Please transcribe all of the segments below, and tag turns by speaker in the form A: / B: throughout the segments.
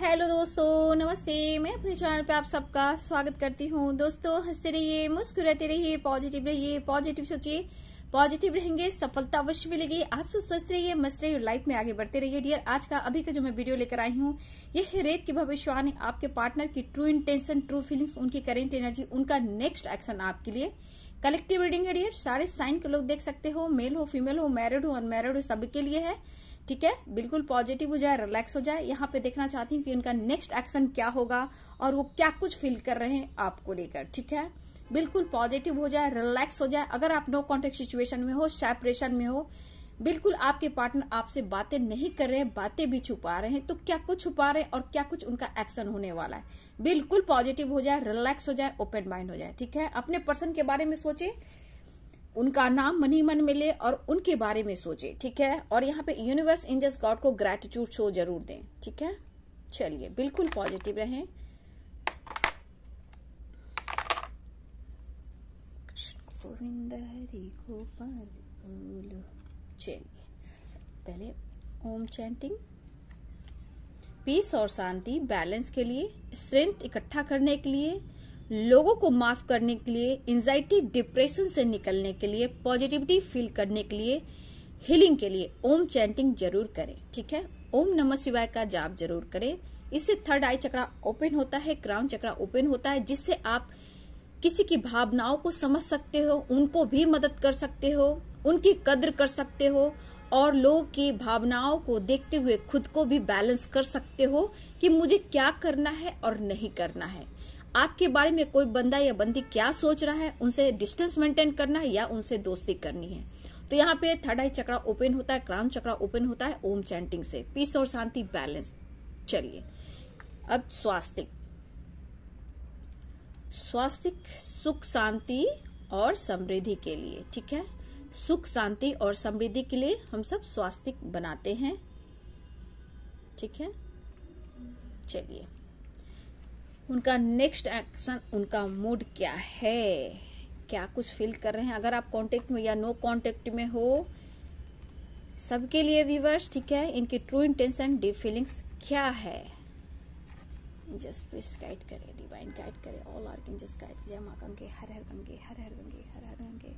A: hello दोस्तों नमस्ते मैं अपने चैनल पे आप सबका स्वागत करती हूँ दोस्तों हंसते रहिए मुस्कुराते रहिए पॉजिटिव रहिए पॉजिटिव सोचिए पॉजिटिव रहेंगे सफलता अवश्य मिलेगी आप सब स्वस्थ रहिए मस्त रहिए लाइफ में आगे बढ़ते रहिए डियर आज का अभी का जो मैं वीडियो लेकर आई हूँ ये है रेत की भविष्यवाणी आपके पार्टनर की ट्रू इंटेंशन ट्रू फीलिंग्स उनकी करेंट एनर्जी उनका नेक्स्ट एक्शन आपके लिए कलेक्टिव रीडिंग है डियर सारे साइन के लोग देख सकते हो मेल हो फीमेल हो मैरिड हो अनमेरिड हो सबके लिए है ठीक है बिल्कुल पॉजिटिव हो जाए रिलैक्स हो जाए यहाँ पे देखना चाहती हूँ कि उनका नेक्स्ट एक्शन क्या होगा और वो क्या कुछ फील कर रहे हैं आपको लेकर ठीक है बिल्कुल पॉजिटिव हो जाए रिलैक्स हो जाए अगर आप नो कॉन्टेक्ट सिचुएशन में हो सेपरेशन में हो बिल्कुल आपके पार्टनर आपसे बातें नहीं कर रहे हैं बातें भी छुपा रहे हैं तो क्या कुछ छुपा रहे हैं और क्या कुछ उनका एक्शन होने वाला है बिल्कुल पॉजिटिव हो जाए रिलैक्स हो जाए ओपन माइंड हो जाए ठीक है अपने पर्सन के बारे में सोचे उनका नाम मनी मन मिले और उनके बारे में सोचे ठीक है और यहाँ पे यूनिवर्स इंजस गॉड को ग्रेटिट्यूड शो जरूर दें ठीक है चलिए बिल्कुल पॉजिटिव रहें गोविंद हरि गोपाल बोलो चलिए पहले ओम चैंटिंग पीस और शांति बैलेंस के लिए स्ट्रेंथ इकट्ठा करने के लिए लोगों को माफ करने के लिए एंजाइटी डिप्रेशन से निकलने के लिए पॉजिटिविटी फील करने के लिए हीलिंग के लिए ओम चैंटिंग जरूर करें ठीक है ओम नमः शिवाय का जाप जरूर करें इससे थर्ड आई चक्रा ओपन होता है क्राउन चक्रा ओपन होता है जिससे आप किसी की भावनाओं को समझ सकते हो उनको भी मदद कर सकते हो उनकी कद्र कर सकते हो और लोगों की भावनाओं को देखते हुए खुद को भी बैलेंस कर सकते हो कि मुझे क्या करना है और नहीं करना है आपके बारे में कोई बंदा या बंदी क्या सोच रहा है उनसे डिस्टेंस मेंटेन करना है या उनसे दोस्ती करनी है तो यहाँ पे थर्ड आई चक्रा ओपन होता है क्राउन चक्रा ओपन होता है ओम चैंटिंग से पीस और शांति बैलेंस चलिए अब स्वास्थ्य स्वास्थ्य सुख शांति और समृद्धि के लिए ठीक है सुख शांति और समृद्धि के लिए हम सब स्वास्थिक बनाते हैं ठीक है चलिए उनका नेक्स्ट एक्शन उनका मूड क्या है क्या कुछ फील कर रहे हैं अगर आप कांटेक्ट में या नो कांटेक्ट में हो सबके लिए व्यूवर्स ठीक है इनकी ट्रू इंटेंशन डीप फीलिंग्स क्या है जस्ट प्लीज गाइड करें डिवाइन गाइड करें ऑल आर किन जस्ट गाइड जय माँ गंगे हर हर गंगे हर हर गंगे हर हर गंगे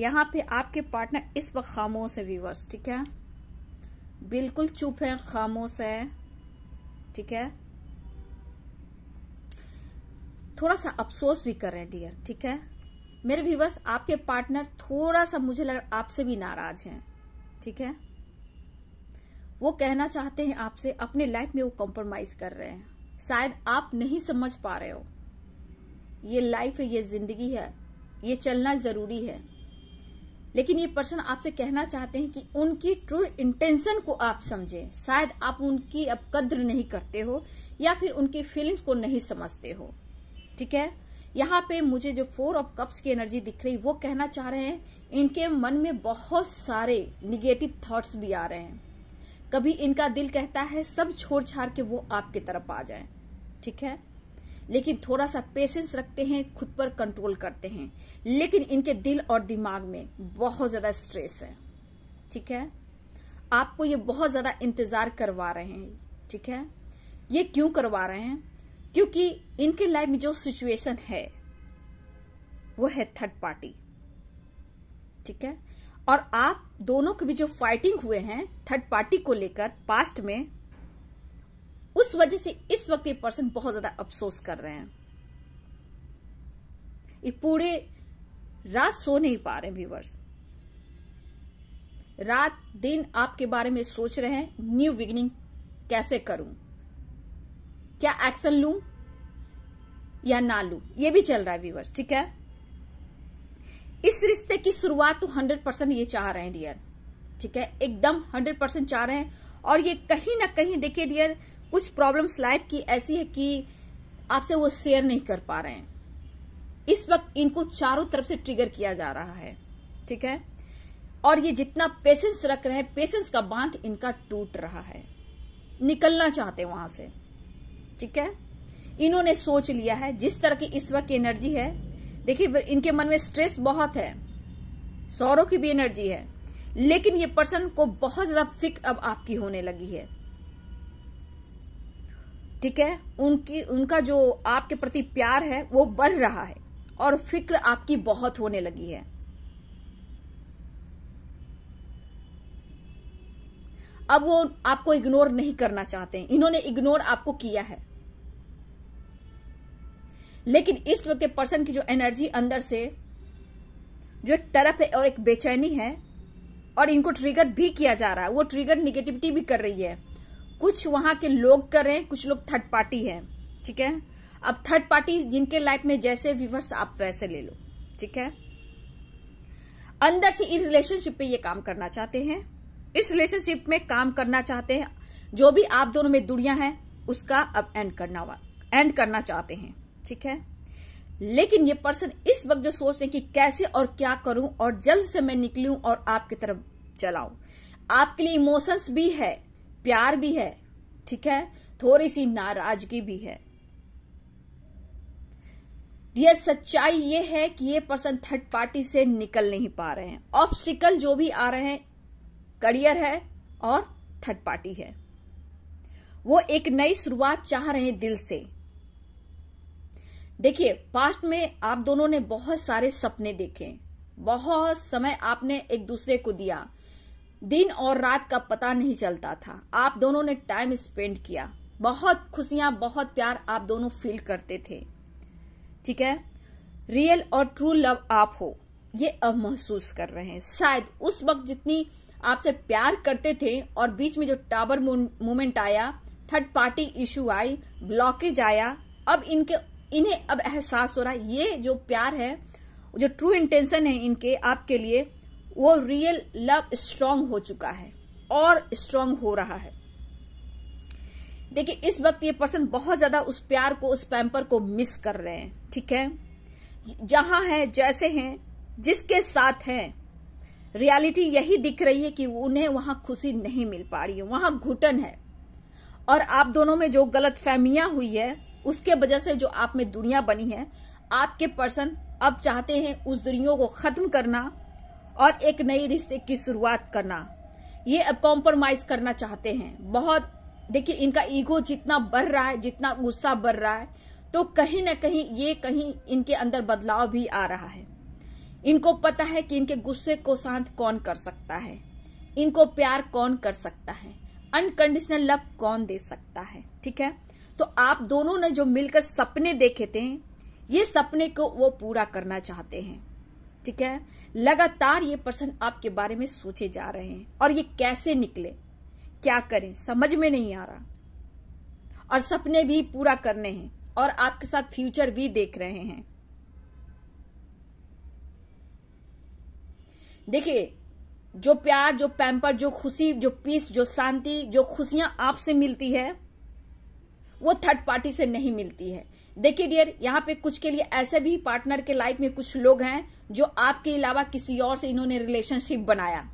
A: यहाँ पे आपके पार्टनर इस वक्त खामोश है व्यूवर्स ठीक है बिल्कुल चुप है खामोश है ठीक है थोड़ा सा अफसोस भी कर रहे हैं डियर ठीक है मेरे व्यूवर्स आपके पार्टनर थोड़ा सा मुझे लग आपसे भी नाराज हैं ठीक है वो कहना चाहते हैं आपसे अपने लाइफ में वो कॉम्प्रोमाइज कर रहे हैं शायद आप नहीं समझ पा रहे हो ये लाइफ है ये जिंदगी है ये चलना जरूरी है लेकिन ये पर्सन आपसे कहना चाहते हैं कि उनकी ट्रू इंटेंशन को आप समझें शायद आप उनकी अब कद्र नहीं करते हो या फिर उनकी फीलिंग्स को नहीं समझते हो ठीक है यहाँ पे मुझे जो फोर ऑफ कप्स की एनर्जी दिख रही वो कहना चाह रहे हैं इनके मन में बहुत सारे निगेटिव थॉट्स भी आ रहे हैं कभी इनका दिल कहता है सब छोड़ छाड़ के वो आपकी तरफ आ जाए ठीक है लेकिन थोड़ा सा पेशेंस रखते हैं खुद पर कंट्रोल करते हैं लेकिन इनके दिल और दिमाग में बहुत ज़्यादा स्ट्रेस है ठीक है आपको ये बहुत ज़्यादा इंतज़ार करवा रहे हैं ठीक है ये क्यों करवा रहे हैं क्योंकि इनके लाइफ में जो सिचुएशन है वो है थर्ड पार्टी ठीक है और आप दोनों के भी जो फाइटिंग हुए हैं थर्ड पार्टी को लेकर पास्ट में उस वजह से इस वक्त ये पर्सन बहुत ज्यादा अफसोस कर रहे हैं ये पूरे रात सो नहीं पा रहे व्यूवर्स रात दिन आपके बारे में सोच रहे हैं न्यू बिगनिंग कैसे करूं क्या एक्शन लू या ना लू ये भी चल रहा है व्यूवर्स ठीक है इस रिश्ते की शुरुआत तो हंड्रेड परसेंट ये चाह रहे हैं डियर ठीक है एकदम हंड्रेड परसेंट चाह रहे हैं और ये कहीं ना कहीं देखिए डियर कुछ प्रॉब्लम्स लाइफ की ऐसी है कि आपसे वो शेयर नहीं कर पा रहे हैं इस वक्त इनको चारों तरफ से ट्रिगर किया जा रहा है ठीक है और ये जितना पेशेंस रख रहे हैं पेशेंस का बांध इनका टूट रहा है निकलना चाहते हैं वहां से ठीक है इन्होंने सोच लिया है जिस तरह की इस वक्त एनर्जी है देखिए इनके मन में स्ट्रेस बहुत है सौरों की भी एनर्जी है लेकिन ये पर्सन को बहुत ज्यादा फिक अब आपकी होने लगी है ठीक है उनकी उनका जो आपके प्रति प्यार है वो बढ़ रहा है और फिक्र आपकी बहुत होने लगी है अब वो आपको इग्नोर नहीं करना चाहते इन्होंने इग्नोर आपको किया है लेकिन इस वक्त पर्सन की जो एनर्जी अंदर से जो एक तरफ है और एक बेचैनी है और इनको ट्रिगर भी किया जा रहा है वो ट्रिगर निगेटिविटी भी कर रही है कुछ वहां के लोग कर रहे हैं कुछ लोग थर्ड पार्टी है ठीक है अब थर्ड पार्टी जिनके लाइफ में जैसे व्यूवर्स आप वैसे ले लो ठीक है अंदर से इस रिलेशनशिप पे ये काम करना चाहते हैं इस रिलेशनशिप में काम करना चाहते हैं जो भी आप दोनों में दुड़िया है उसका अब एंड करना एंड करना चाहते हैं ठीक है लेकिन ये पर्सन इस वक्त जो सोच रहे हैं कि कैसे और क्या करूं और जल्द से मैं निकलूं और आपकी तरफ चलाऊं आपके लिए इमोशंस भी है प्यार भी है ठीक है थोड़ी सी नाराजगी भी है यह सच्चाई ये है कि ये पर्सन थर्ड पार्टी से निकल नहीं पा रहे हैं ऑब्स्टिकल जो भी आ रहे हैं करियर है और थर्ड पार्टी है वो एक नई शुरुआत चाह रहे हैं दिल से देखिए पास्ट में आप दोनों ने बहुत सारे सपने देखे बहुत समय आपने एक दूसरे को दिया दिन और रात का पता नहीं चलता था आप दोनों ने टाइम स्पेंड किया बहुत खुशियां बहुत प्यार आप दोनों फील करते थे ठीक है रियल और ट्रू लव आप हो ये अब महसूस कर रहे हैं शायद उस वक्त जितनी आपसे प्यार करते थे और बीच में जो टावर मोमेंट आया थर्ड पार्टी इशू आई ब्लॉकेज आया अब इनके इन्हें अब एहसास हो रहा है ये जो प्यार है जो ट्रू इंटेंशन है इनके आपके लिए वो रियल लव स्ट्रांग हो चुका है और स्ट्रांग हो रहा है देखिए इस वक्त ये पर्सन बहुत ज्यादा उस प्यार को उस पैम्पर को मिस कर रहे हैं ठीक है जहां है जैसे हैं जिसके साथ हैं रियलिटी यही दिख रही है कि उन्हें वहां खुशी नहीं मिल पा रही है वहां घुटन है और आप दोनों में जो गलत फहमिया हुई है उसके वजह से जो आप में दुनिया बनी है आपके पर्सन अब चाहते हैं उस दुनिया को खत्म करना और एक नई रिश्ते की शुरुआत करना ये अब कॉम्प्रोमाइज करना चाहते हैं बहुत देखिए इनका ईगो जितना बढ़ रहा है जितना गुस्सा बढ़ रहा है तो कहीं ना कहीं ये कहीं इनके अंदर बदलाव भी आ रहा है इनको पता है कि इनके गुस्से को शांत कौन कर सकता है इनको प्यार कौन कर सकता है अनकंडीशनल लव कौन दे सकता है ठीक है तो आप दोनों ने जो मिलकर सपने देखे थे ये सपने को वो पूरा करना चाहते हैं ठीक है लगातार ये पर्सन आपके बारे में सोचे जा रहे हैं और ये कैसे निकले क्या करें समझ में नहीं आ रहा और सपने भी पूरा करने हैं और आपके साथ फ्यूचर भी देख रहे हैं देखिए जो प्यार जो पैम्पर जो खुशी जो पीस जो शांति जो खुशियां आपसे मिलती है वो थर्ड पार्टी से नहीं मिलती है देखिए डियर यहाँ पे कुछ के लिए ऐसे भी पार्टनर के लाइफ में कुछ लोग हैं जो आपके अलावा किसी और से इन्होंने रिलेशनशिप बनाया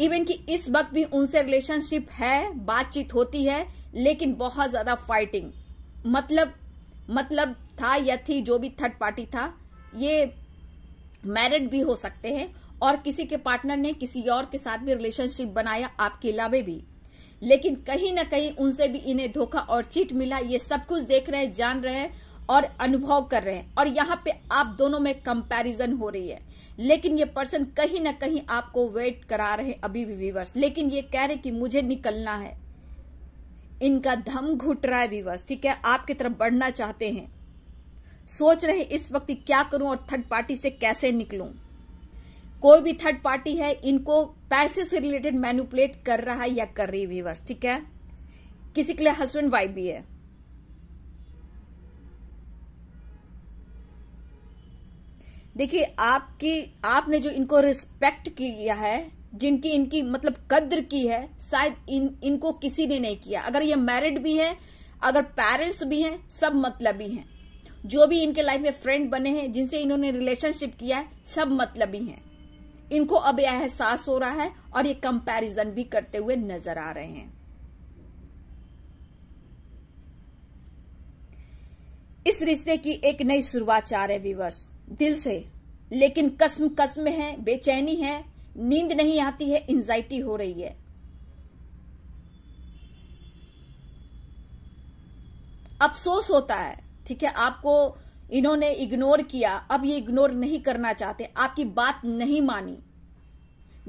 A: इवन कि इस वक्त भी उनसे रिलेशनशिप है बातचीत होती है लेकिन बहुत ज्यादा फाइटिंग मतलब मतलब था या थी जो भी थर्ड पार्टी था ये मैरिड भी हो सकते हैं और किसी के पार्टनर ने किसी और के साथ भी रिलेशनशिप बनाया आपके अलावे भी लेकिन कहीं ना कहीं उनसे भी इन्हें धोखा और चीट मिला ये सब कुछ देख रहे हैं जान रहे हैं और अनुभव कर रहे हैं और यहाँ पे आप दोनों में कंपैरिजन हो रही है लेकिन ये पर्सन कहीं ना कहीं आपको वेट करा रहे हैं अभी भी विवर्स लेकिन ये कह रहे कि मुझे निकलना है इनका धम घुट रहा है विवर्स ठीक है आपकी तरफ बढ़ना चाहते हैं सोच रहे इस वक्त क्या करूं और थर्ड पार्टी से कैसे निकलूं कोई भी थर्ड पार्टी है इनको पैसे से रिलेटेड मैनुपुलेट कर रहा है या कर रही व्यूवर्स ठीक है किसी के लिए हस्बैंड वाइफ भी है देखिए आपकी आपने जो इनको रिस्पेक्ट किया है जिनकी इनकी मतलब कद्र की है शायद इन इनको किसी ने नहीं किया अगर ये मैरिड भी है अगर पेरेंट्स भी हैं सब मतलबी हैं जो भी इनके लाइफ में फ्रेंड बने हैं जिनसे इन्होंने रिलेशनशिप किया है सब मतलबी हैं इनको अब यह एहसास हो रहा है और ये कंपैरिजन भी करते हुए नजर आ रहे हैं इस रिश्ते की एक नई शुरुआत चाह रहे विवर्स दिल से लेकिन कसम कसम है बेचैनी है नींद नहीं आती है एंजाइटी हो रही है अफसोस होता है ठीक है आपको इन्होंने इग्नोर किया अब ये इग्नोर नहीं करना चाहते आपकी बात नहीं मानी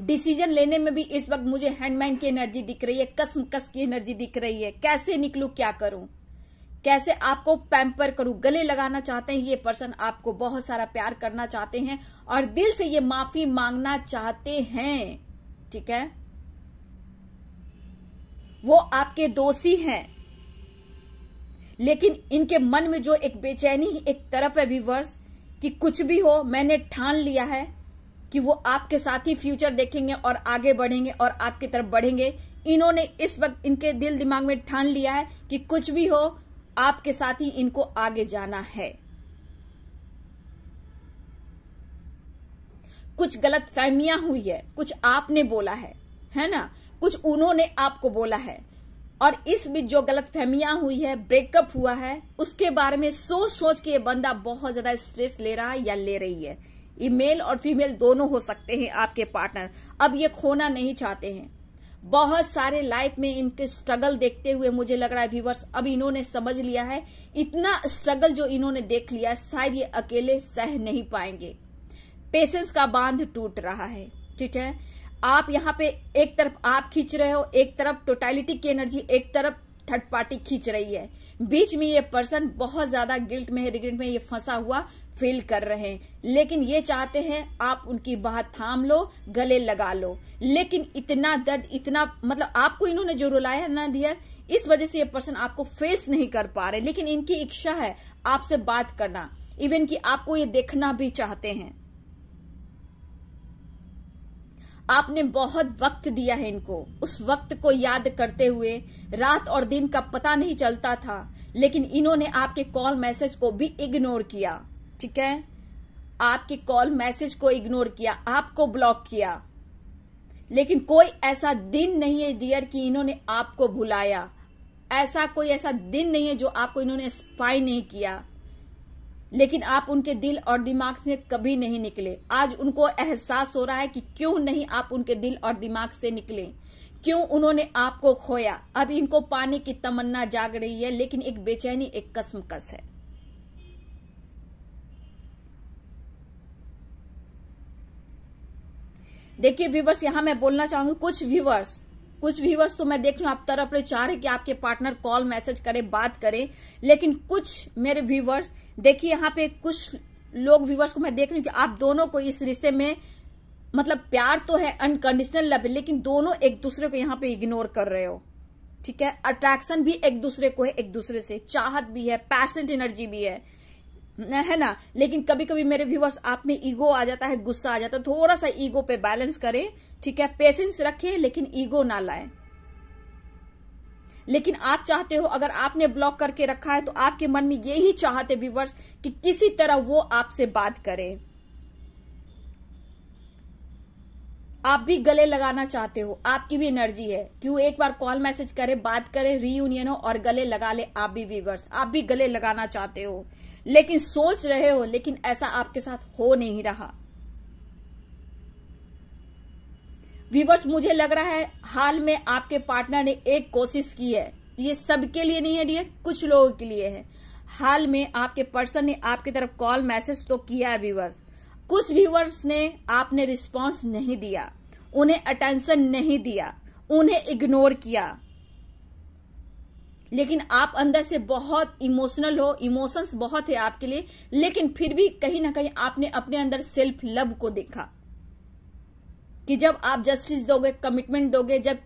A: डिसीजन लेने में भी इस वक्त मुझे हैंडमैन की एनर्जी दिख रही है कसम कस की एनर्जी दिख रही है कैसे निकलू क्या करूं कैसे आपको पैम्पर करूं गले लगाना चाहते हैं ये पर्सन आपको बहुत सारा प्यार करना चाहते हैं और दिल से ये माफी मांगना चाहते हैं ठीक है वो आपके दोषी हैं लेकिन इनके मन में जो एक बेचैनी एक तरफ है व्यूवर्स कि कुछ भी हो मैंने ठान लिया है कि वो आपके साथ ही फ्यूचर देखेंगे और आगे बढ़ेंगे और आपकी तरफ बढ़ेंगे इन्होंने इस वक्त इनके दिल दिमाग में ठान लिया है कि कुछ भी हो आपके साथ ही इनको आगे जाना है कुछ गलत फहमियां हुई है कुछ आपने बोला है है ना कुछ उन्होंने आपको बोला है और इस बीच जो गलत फहमियां हुई है ब्रेकअप हुआ है उसके बारे में सोच सोच के ये बंदा बहुत ज्यादा स्ट्रेस ले रहा है या ले रही है ये मेल और फीमेल दोनों हो सकते हैं आपके पार्टनर अब ये खोना नहीं चाहते हैं बहुत सारे लाइफ में इनके स्ट्रगल देखते हुए मुझे लग रहा है व्यूवर्स अब इन्होंने समझ लिया है इतना स्ट्रगल जो इन्होंने देख लिया शायद ये अकेले सह नहीं पाएंगे पेशेंस का बांध टूट रहा है ठीक है आप यहाँ पे एक तरफ आप खींच रहे हो एक तरफ टोटालिटी की एनर्जी एक तरफ थर्ड पार्टी खींच रही है बीच में ये पर्सन बहुत ज्यादा गिल्ट में रिग्रेट में ये फंसा हुआ फील कर रहे हैं लेकिन ये चाहते हैं आप उनकी बात थाम लो गले लगा लो लेकिन इतना दर्द इतना मतलब आपको इन्होंने जो रुलाया ना डियर इस वजह से ये पर्सन आपको फेस नहीं कर पा रहे लेकिन इनकी इच्छा है आपसे बात करना इवन कि आपको ये देखना भी चाहते हैं आपने बहुत वक्त दिया है इनको उस वक्त को याद करते हुए रात और दिन का पता नहीं चलता था लेकिन इन्होंने आपके कॉल मैसेज को भी इग्नोर किया ठीक है आपके कॉल मैसेज को इग्नोर किया आपको ब्लॉक किया लेकिन कोई ऐसा दिन नहीं है डियर कि इन्होंने आपको भुलाया ऐसा कोई ऐसा दिन नहीं है जो आपको इन्होंने स्पाई नहीं किया लेकिन आप उनके दिल और दिमाग से कभी नहीं निकले आज उनको एहसास हो रहा है कि क्यों नहीं आप उनके दिल और दिमाग से निकले क्यों उन्होंने आपको खोया अब इनको पाने की तमन्ना जाग रही है लेकिन एक बेचैनी एक कसमकस है देखिए व्यूवर्स यहां मैं बोलना चाहूंगी कुछ व्यूवर्स कुछ व्यूवर्स तो मैं देख रही हूँ आप तरफ रहे चाह रहे कि आपके पार्टनर कॉल मैसेज करे बात करें लेकिन कुछ मेरे व्यूवर्स देखिए यहाँ पे कुछ लोग व्यूवर्स को मैं देख रही हूँ कि आप दोनों को इस रिश्ते में मतलब प्यार तो है अनकंडीशनल लव लेकिन दोनों एक दूसरे को यहाँ पे इग्नोर कर रहे हो ठीक है अट्रैक्शन भी एक दूसरे को है एक दूसरे से चाहत भी है पैशनेट एनर्जी भी है है ना लेकिन कभी कभी मेरे व्यूवर्स आप में ईगो आ जाता है गुस्सा आ जाता है थोड़ा सा ईगो पे बैलेंस करें ठीक है पेशेंस रखें लेकिन ईगो ना लाएं लेकिन आप चाहते हो अगर आपने ब्लॉक करके रखा है तो आपके मन में यही चाहते व्यूवर्स कि किसी तरह वो आपसे बात करे आप भी गले लगाना चाहते हो आपकी भी एनर्जी है कि वो एक बार कॉल मैसेज करे बात करे रीयूनियन हो और गले लगा ले आप भी व्यूवर्स आप भी गले लगाना चाहते हो लेकिन सोच रहे हो लेकिन ऐसा आपके साथ हो नहीं रहा वीवर्स मुझे लग रहा है हाल में आपके पार्टनर ने एक कोशिश की है ये सबके लिए नहीं है डियर कुछ लोगों के लिए है हाल में आपके पर्सन ने आपकी तरफ कॉल मैसेज तो किया है व्यूवर्स कुछ व्यूवर्स ने आपने रिस्पांस नहीं दिया उन्हें अटेंशन नहीं दिया उन्हें इग्नोर किया लेकिन आप अंदर से बहुत इमोशनल हो इमोशंस बहुत है आपके लिए लेकिन फिर भी कहीं ना कहीं आपने अपने अंदर सेल्फ लव को देखा कि जब आप जस्टिस दोगे कमिटमेंट दोगे जब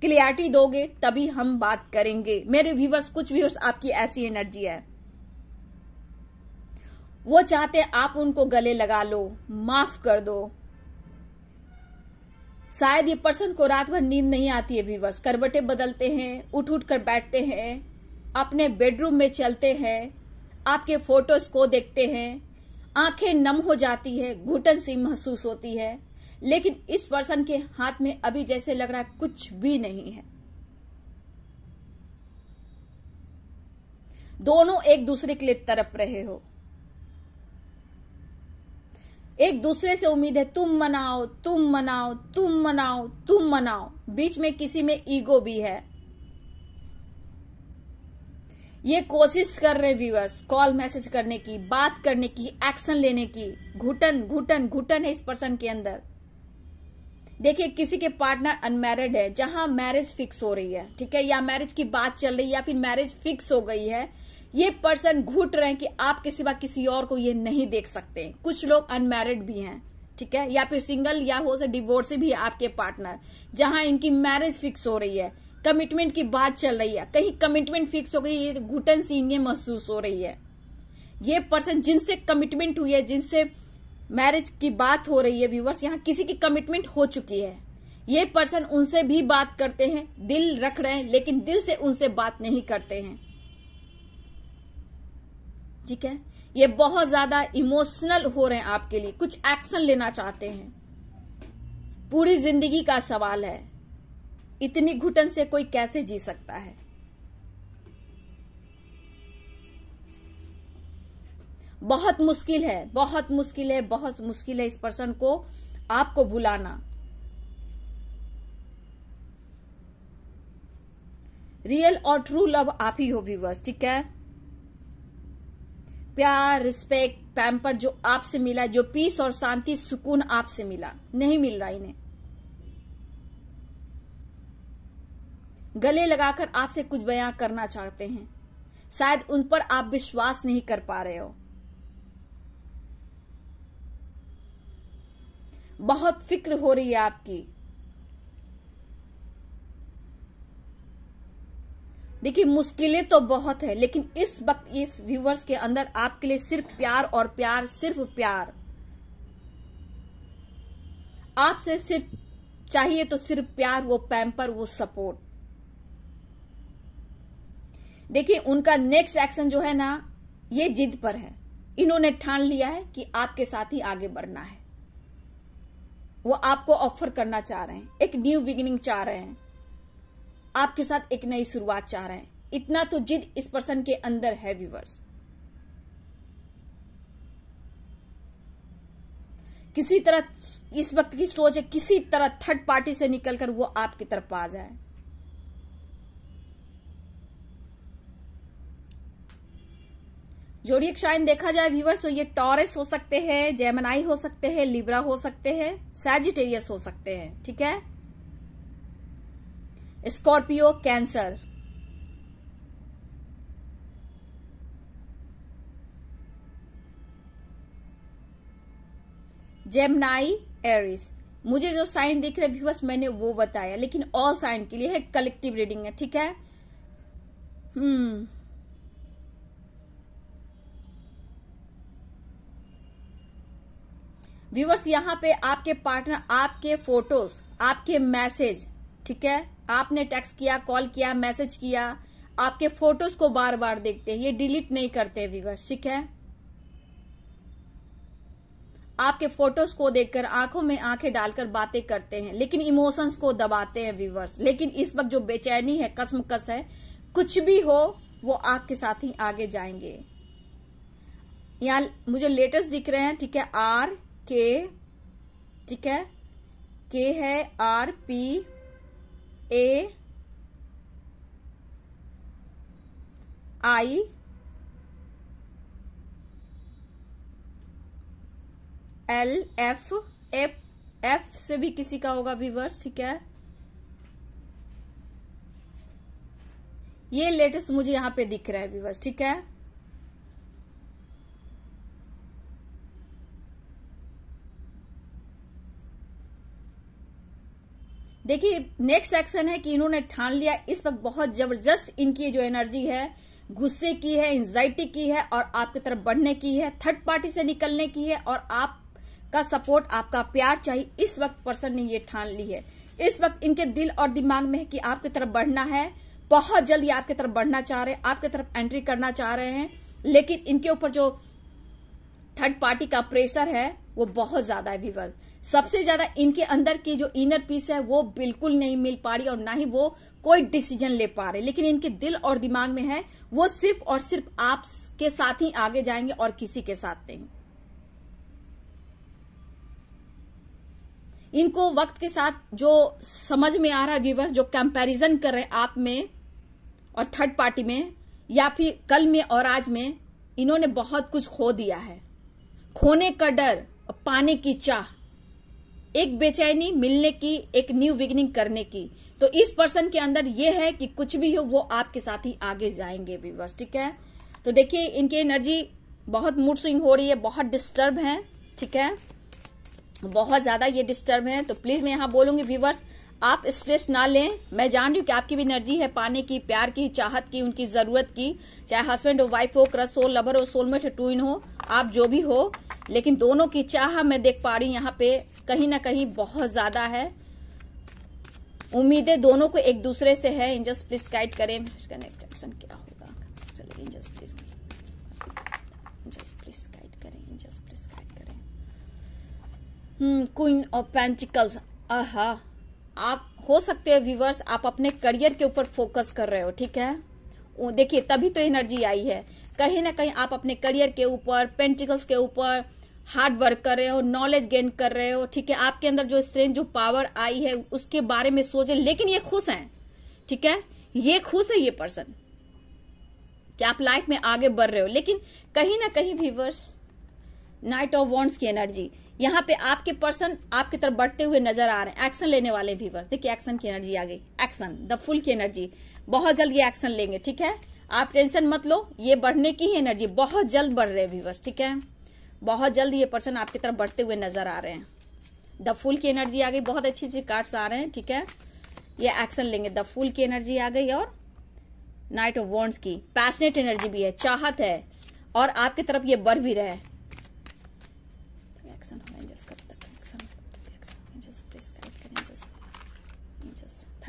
A: क्लियरिटी दोगे तभी हम बात करेंगे मेरे व्यूवर्स कुछ व्यूवर्स आपकी ऐसी एनर्जी है वो चाहते आप उनको गले लगा लो माफ कर दो शायद ये पर्सन को रात भर नींद नहीं आती है व्यूवर्स करवटे बदलते हैं उठ उठ कर बैठते हैं अपने बेडरूम में चलते हैं आपके फोटोज को देखते हैं आंखें नम हो जाती है घुटन सी महसूस होती है लेकिन इस पर्सन के हाथ में अभी जैसे लग रहा है कुछ भी नहीं है दोनों एक दूसरे के लिए तरप रहे हो एक दूसरे से उम्मीद है तुम मनाओ तुम मनाओ तुम मनाओ तुम मनाओ बीच में किसी में ईगो भी है ये कोशिश कर रहे व्यूअर्स कॉल मैसेज करने की बात करने की एक्शन लेने की घुटन घुटन घुटन है इस पर्सन के अंदर देखिए किसी के पार्टनर अनमैरिड है जहां मैरिज फिक्स हो रही है ठीक है या मैरिज की बात चल रही है या फिर मैरिज फिक्स हो गई है ये पर्सन घुट रहे हैं कि आप किसी बात किसी और को ये नहीं देख सकते कुछ लोग अनमैरिड भी हैं ठीक है या फिर सिंगल या हो से डिवोर्स भी है आपके पार्टनर जहां इनकी मैरिज फिक्स हो रही है कमिटमेंट की बात चल रही है कहीं कमिटमेंट फिक्स हो गई ये तो घुटन सीनिए महसूस हो रही है ये पर्सन जिनसे कमिटमेंट हुई है जिनसे मैरिज की बात हो रही है व्यूवर्स यहाँ किसी की कमिटमेंट हो चुकी है ये पर्सन उनसे भी बात करते हैं दिल रख रहे हैं लेकिन दिल से उनसे बात नहीं करते हैं ठीक है ये बहुत ज्यादा इमोशनल हो रहे हैं आपके लिए कुछ एक्शन लेना चाहते हैं पूरी जिंदगी का सवाल है इतनी घुटन से कोई कैसे जी सकता है बहुत मुश्किल है बहुत मुश्किल है बहुत मुश्किल है इस पर्सन को आपको भुलाना रियल और ट्रू लव आप ही हो व्यूवर्स ठीक है प्यार रिस्पेक्ट पैम्पर जो आपसे मिला जो पीस और शांति सुकून आपसे मिला नहीं मिल रहा इन्हें गले लगाकर आपसे कुछ बयां करना चाहते हैं शायद उन पर आप विश्वास नहीं कर पा रहे हो बहुत फिक्र हो रही है आपकी देखिए मुश्किलें तो बहुत है लेकिन इस वक्त इस व्यूवर्स के अंदर आपके लिए सिर्फ प्यार और प्यार सिर्फ प्यार आपसे सिर्फ चाहिए तो सिर्फ प्यार वो पैम्पर वो सपोर्ट देखिए उनका नेक्स्ट एक्शन जो है ना ये जिद पर है इन्होंने ठान लिया है कि आपके साथ ही आगे बढ़ना है वो आपको ऑफर करना चाह रहे हैं एक न्यू बिगिनिंग चाह रहे हैं आपके साथ एक नई शुरुआत चाह रहे हैं इतना तो जिद इस पर्सन के अंदर है व्यूवर्स किसी तरह इस वक्त की सोच है किसी तरह थर्ड पार्टी से निकलकर वो आपकी तरफ आ जाए जोडियक शाइन देखा जाए व्यूवर्स तो ये टॉरस हो सकते हैं जेमनाई हो सकते हैं लिब्रा हो सकते हैं सैजिटेरियस हो सकते हैं ठीक है स्कॉर्पियो कैंसर जेमनाई एरिस मुझे जो साइन दिख रहे व्यूवर्स मैंने वो बताया लेकिन ऑल साइन के लिए है कलेक्टिव रीडिंग है ठीक है हम्म व्यूवर्स यहाँ पे आपके पार्टनर आपके फोटोज आपके मैसेज ठीक है आपने टेक्स्ट किया कॉल किया मैसेज किया आपके फोटोज को बार बार देखते हैं ये डिलीट नहीं करते व्यूवर्स ठीक है आपके फोटोज को देखकर आंखों में आंखें डालकर बातें करते हैं लेकिन इमोशंस को दबाते हैं व्यूवर्स लेकिन इस वक्त जो बेचैनी है कसम कस है कुछ भी हो वो आपके साथ ही आगे जाएंगे यहाँ मुझे लेटेस्ट दिख रहे हैं ठीक है आर के ठीक है के है R P A I L F F F से भी किसी का होगा विवर्स ठीक है ये लेटेस्ट मुझे यहां पे दिख रहा है विवर्स ठीक है देखिए नेक्स्ट एक्शन है कि इन्होंने ठान लिया इस वक्त बहुत जबरदस्त इनकी जो एनर्जी है गुस्से की है एंजाइटी की है और आपकी तरफ बढ़ने की है थर्ड पार्टी से निकलने की है और आपका सपोर्ट आपका प्यार चाहिए इस वक्त पर्सन ने ये ठान ली है इस वक्त इनके दिल और दिमाग में है कि आपकी तरफ बढ़ना है बहुत जल्दी आपकी तरफ बढ़ना चाह रहे हैं आपकी तरफ एंट्री करना चाह रहे हैं लेकिन इनके ऊपर जो थर्ड पार्टी का प्रेशर है वो बहुत ज्यादा है वीवर सबसे ज्यादा इनके अंदर की जो इनर पीस है वो बिल्कुल नहीं मिल पा रही और ना ही वो कोई डिसीजन ले पा रहे लेकिन इनके दिल और दिमाग में है वो सिर्फ और सिर्फ आप के साथ ही आगे जाएंगे और किसी के साथ नहीं इनको वक्त के साथ जो समझ में आ रहा है व्यूवर जो कंपैरिजन कर रहे आप में और थर्ड पार्टी में या फिर कल में और आज में इन्होंने बहुत कुछ खो दिया है खोने का डर पाने की चाह एक बेचैनी मिलने की एक न्यू बिगनिंग करने की तो इस पर्सन के अंदर यह है कि कुछ भी हो वो आपके साथ ही आगे जाएंगे व्यूवर्स ठीक है तो देखिए इनकी एनर्जी बहुत मूड स्विंग हो रही है बहुत डिस्टर्ब है ठीक है बहुत ज्यादा ये डिस्टर्ब है तो प्लीज मैं यहां बोलूंगी व्यूवर्स आप स्ट्रेस ना लें मैं जान रही हूं कि आपकी भी एनर्जी है पाने की प्यार की चाहत की उनकी जरूरत की चाहे हस्बैंड हो वाइफ हो क्रस हो लवर हो सोलमेट हो टू इन हो आप जो भी हो लेकिन दोनों की चाह मैं देख पा रही यहाँ पे कहीं ना कहीं बहुत ज्यादा है उम्मीदें दोनों को एक दूसरे से है इंजस प्लीज गाइड करें एक्शन क्या होगा चलिए angels please angels please guide करें इंजस प्लीज गाइड करें हम्म क्वीन ऑफ पेंटिकल्स आहा आप हो सकते हैं व्यूवर्स आप अपने करियर के ऊपर फोकस कर रहे हो ठीक है देखिए तभी तो एनर्जी आई है कहीं ना कहीं आप अपने करियर के ऊपर पेंटिकल्स के ऊपर हार्ड वर्क कर रहे हो नॉलेज गेन कर रहे हो ठीक है आपके अंदर जो स्ट्रेंथ जो पावर आई है उसके बारे में सोचे लेकिन ये खुश हैं ठीक है ये खुश है ये पर्सन कि आप लाइफ में आगे बढ़ रहे हो लेकिन कहीं ना कहीं व्यूवर्स नाइट ऑफ वॉन्ट्स की एनर्जी यहाँ पे आपके पर्सन आपकी तरफ बढ़ते हुए नजर आ रहे हैं एक्शन लेने वाले व्यूवर्स देखिए एक्शन की एनर्जी आ गई एक्शन द फुल की एनर्जी बहुत जल्द ये एक्शन लेंगे ठीक है आप टेंशन मत लो ये बढ़ने की ही एनर्जी बहुत जल्द बढ़ रहे हैं व्यूवर्स ठीक है बहुत जल्द ये पर्सन आपकी तरफ बढ़ते हुए नजर आ रहे हैं द फूल की एनर्जी आ गई बहुत अच्छी अच्छी कार्ड्स आ रहे हैं ठीक है ये एक्शन लेंगे द फूल की एनर्जी आ गई और नाइट ऑफ वॉन्ड्स की पैसनेट एनर्जी भी है चाहत है और आपकी तरफ ये बढ़ भी रहे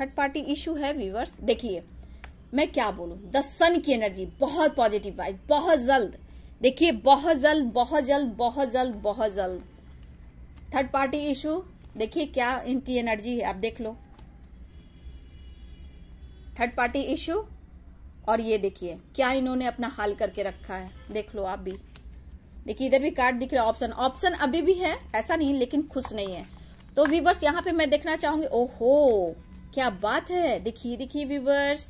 A: थर्ड पार्टी इशू है व्यूवर्स देखिए मैं क्या बोलूं द सन की एनर्जी बहुत पॉजिटिव वाइज बहुत जल्द देखिए बहुत जल्द बहुत जल्द बहुत जल्द बहुत जल्द थर्ड पार्टी इशू देखिए क्या इनकी एनर्जी है आप देख लो थर्ड पार्टी इशू और ये देखिए क्या इन्होंने अपना हाल करके रखा है देख लो आप भी देखिए इधर भी कार्ड दिख रहा है ऑप्शन ऑप्शन अभी भी है ऐसा नहीं लेकिन खुश नहीं है तो व्यूवर्स यहाँ पे मैं देखना चाहूंगी ओहो क्या बात है देखिए देखिए व्यूवर्स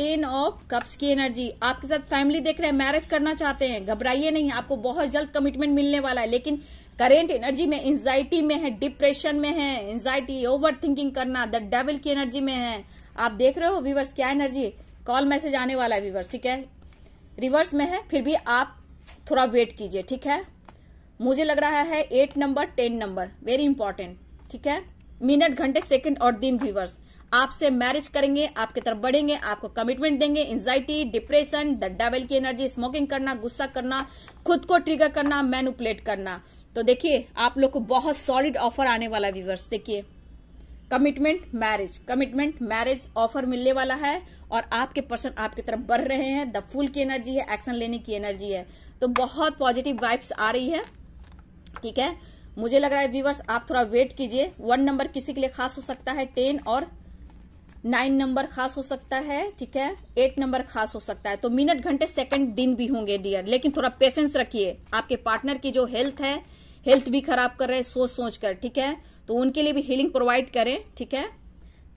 A: टेन ऑफ कप्स की एनर्जी आपके साथ फैमिली देख रहे हैं मैरिज करना चाहते हैं घबराइए नहीं आपको बहुत जल्द कमिटमेंट मिलने वाला है लेकिन करेंट एनर्जी में एंजाइटी में है डिप्रेशन में है एंजाइटी ओवर थिंकिंग करना द डेविल की एनर्जी में है आप देख रहे हो व्यूवर्स क्या एनर्जी कॉल मैसेज आने वाला है व्यूवर्स ठीक है रिवर्स में है फिर भी आप थोड़ा वेट कीजिए ठीक है मुझे लग रहा है eight number ten number very important ठीक है मिनट घंटे सेकंड और दिन व्यूवर्स आपसे मैरिज करेंगे आपकी तरफ बढ़ेंगे आपको कमिटमेंट देंगे एंजाइटी डिप्रेशन द डेवल की एनर्जी स्मोकिंग करना गुस्सा करना खुद को ट्रिगर करना मैनुपलेट करना तो देखिए आप लोग को बहुत सॉलिड ऑफर आने वाला व्यूवर्स देखिए commitment marriage commitment marriage offer मिलने वाला है और आपके पर्सन आपकी तरफ बढ़ रहे हैं द फुल की एनर्जी है एक्शन लेने की एनर्जी है तो बहुत पॉजिटिव वाइब्स आ रही है ठीक है मुझे लग रहा है व्यूवर्स आप थोड़ा वेट कीजिए वन नंबर किसी के लिए खास हो सकता है टेन और नाइन नंबर खास हो सकता है ठीक है एट नंबर खास हो सकता है तो मिनट घंटे सेकंड दिन भी होंगे डियर लेकिन थोड़ा पेशेंस रखिए आपके पार्टनर की जो हेल्थ है हेल्थ भी खराब कर रहे हैं सोच सोच कर ठीक है तो उनके लिए भी हीलिंग प्रोवाइड करें ठीक है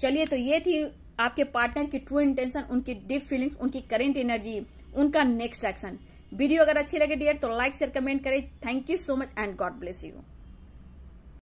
A: चलिए तो ये थी आपके पार्टनर की ट्रू इंटेंशन उनकी डीप फीलिंग्स उनकी करेंट एनर्जी उनका नेक्स्ट एक्शन वीडियो अगर अच्छी लगे डियर तो लाइक शेयर कमेंट करें thank you so much and God bless you